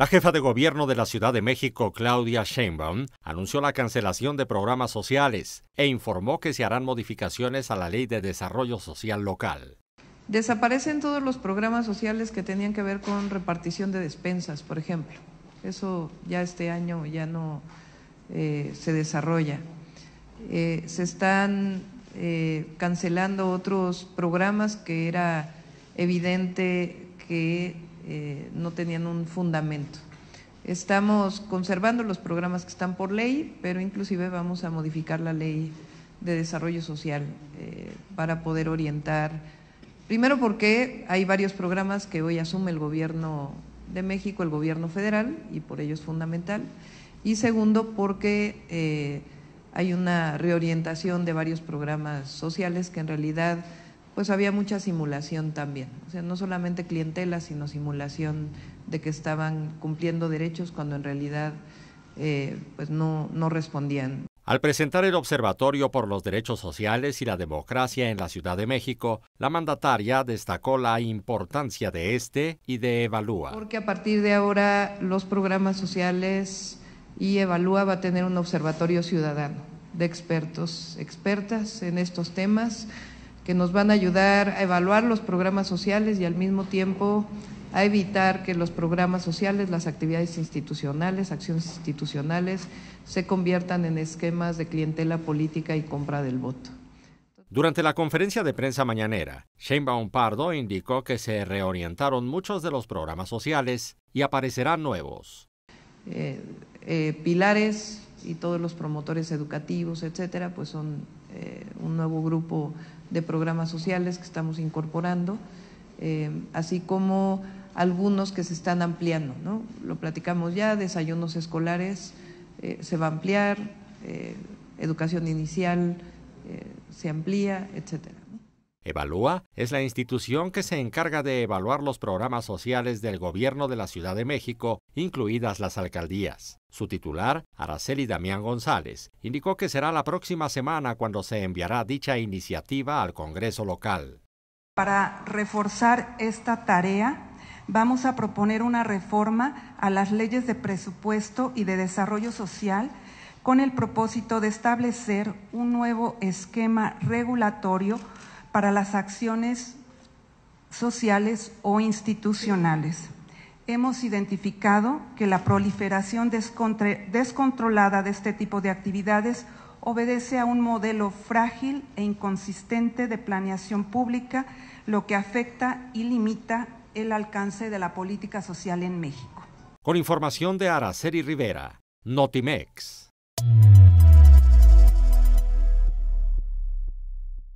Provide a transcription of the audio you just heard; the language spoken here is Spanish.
La jefa de gobierno de la Ciudad de México, Claudia Sheinbaum, anunció la cancelación de programas sociales e informó que se harán modificaciones a la Ley de Desarrollo Social Local. Desaparecen todos los programas sociales que tenían que ver con repartición de despensas, por ejemplo. Eso ya este año ya no eh, se desarrolla. Eh, se están eh, cancelando otros programas que era evidente que eh, no tenían un fundamento. Estamos conservando los programas que están por ley, pero inclusive vamos a modificar la ley de desarrollo social eh, para poder orientar, primero porque hay varios programas que hoy asume el gobierno de México, el gobierno federal, y por ello es fundamental, y segundo porque eh, hay una reorientación de varios programas sociales que en realidad pues había mucha simulación también. O sea, no solamente clientela, sino simulación de que estaban cumpliendo derechos cuando en realidad eh, pues no, no respondían. Al presentar el Observatorio por los Derechos Sociales y la Democracia en la Ciudad de México, la mandataria destacó la importancia de este y de Evalúa. Porque a partir de ahora los programas sociales y Evalúa va a tener un observatorio ciudadano de expertos, expertas en estos temas que nos van a ayudar a evaluar los programas sociales y al mismo tiempo a evitar que los programas sociales, las actividades institucionales, acciones institucionales, se conviertan en esquemas de clientela política y compra del voto. Durante la conferencia de prensa mañanera, Sheinbaum Pardo indicó que se reorientaron muchos de los programas sociales y aparecerán nuevos. Eh, eh, pilares y todos los promotores educativos, etcétera, pues son eh, un nuevo grupo de programas sociales que estamos incorporando, eh, así como algunos que se están ampliando. ¿no? Lo platicamos ya, desayunos escolares eh, se va a ampliar, eh, educación inicial se amplía, etcétera. Evalúa es la institución que se encarga de evaluar los programas sociales del gobierno de la Ciudad de México, incluidas las alcaldías. Su titular, Araceli Damián González, indicó que será la próxima semana cuando se enviará dicha iniciativa al Congreso local. Para reforzar esta tarea, vamos a proponer una reforma a las leyes de presupuesto y de desarrollo social con el propósito de establecer un nuevo esquema regulatorio para las acciones sociales o institucionales. Hemos identificado que la proliferación descontrolada de este tipo de actividades obedece a un modelo frágil e inconsistente de planeación pública, lo que afecta y limita el alcance de la política social en México. Con información de Araceli Rivera, Notimex.